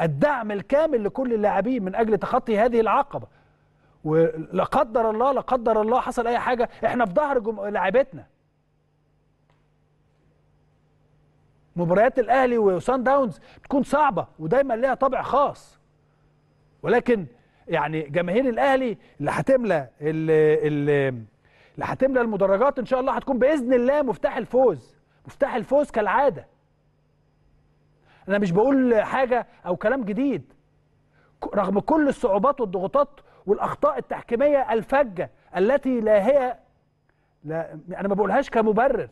الدعم الكامل لكل اللاعبين من اجل تخطي هذه العقبه ولا قدر الله لا قدر الله حصل اي حاجه احنا في ظهر جم... لاعبتنا مباريات الاهلي وسان داونز بتكون صعبه ودايما ليها طابع خاص ولكن يعني جماهير الاهلي اللي هتملى اللي هتملى المدرجات ان شاء الله هتكون باذن الله مفتاح الفوز مفتاح الفوز كالعاده انا مش بقول حاجه او كلام جديد رغم كل الصعوبات والضغوطات والاخطاء التحكيميه الفجه التي لا هي لا انا ما بقولهاش كمبرر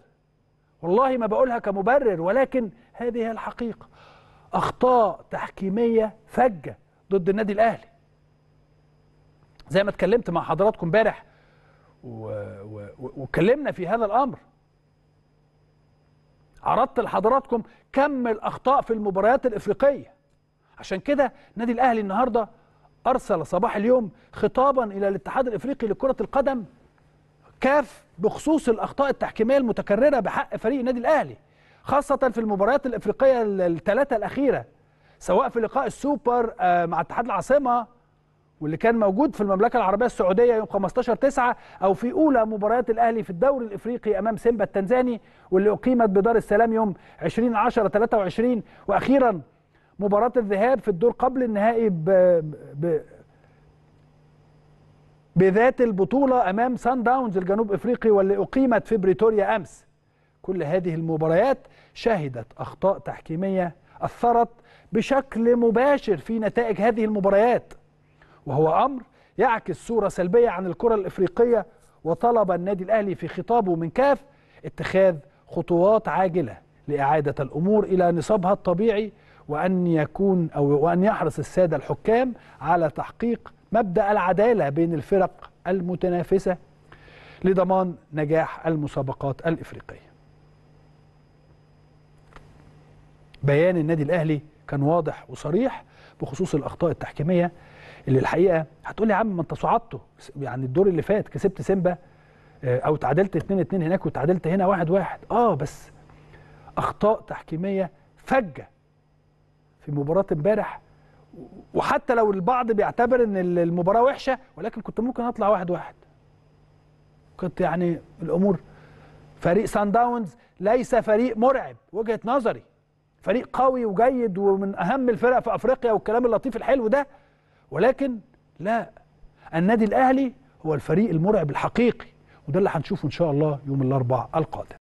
والله ما بقولها كمبرر ولكن هذه هي الحقيقه اخطاء تحكيميه فجه ضد النادي الاهلي زي ما اتكلمت مع حضراتكم امبارح واتكلمنا في هذا الامر عرضت لحضراتكم كم الاخطاء في المباريات الافريقيه عشان كده نادي الاهلي النهارده ارسل صباح اليوم خطابا الى الاتحاد الافريقي لكره القدم كاف بخصوص الاخطاء التحكيميه المتكرره بحق فريق النادي الاهلي خاصه في المباريات الافريقيه الثلاثه الاخيره سواء في لقاء السوبر آه، مع اتحاد العاصمه واللي كان موجود في المملكة العربية السعودية يوم 15 9 أو في أولى مباريات الأهلي في الدوري الإفريقي أمام سيمبا التنزاني واللي أقيمت بدار السلام يوم 20 10 23 وأخيرا مباراة الذهاب في الدور قبل النهائي ب... ب... بذات البطولة أمام سان داونز الجنوب إفريقي واللي أقيمت في بريتوريا أمس كل هذه المباريات شهدت أخطاء تحكيمية أثرت بشكل مباشر في نتائج هذه المباريات وهو أمر يعكس صورة سلبية عن الكرة الإفريقية وطلب النادي الأهلي في خطابه من كاف اتخاذ خطوات عاجلة لإعادة الأمور إلى نصابها الطبيعي وأن يكون أو وأن يحرص السادة الحكام على تحقيق مبدأ العدالة بين الفرق المتنافسة لضمان نجاح المسابقات الإفريقية بيان النادي الأهلي كان واضح وصريح بخصوص الاخطاء التحكيميه اللي الحقيقه هتقول لي يا عم ما انت صعدته يعني الدور اللي فات كسبت سيمبا آه، او تعادلت 2 2 هناك وتعادلت هنا 1 1 اه بس اخطاء تحكيميه فجه في مباراه امبارح وحتى لو البعض بيعتبر ان المباراه وحشه ولكن كنت ممكن اطلع 1 1 كنت يعني الامور فريق سان داونز ليس فريق مرعب وجهه نظري فريق قوي وجيد ومن اهم الفرق في افريقيا والكلام اللطيف الحلو ده ولكن لا النادي الاهلي هو الفريق المرعب الحقيقي وده اللي هنشوفه ان شاء الله يوم الاربعاء القادم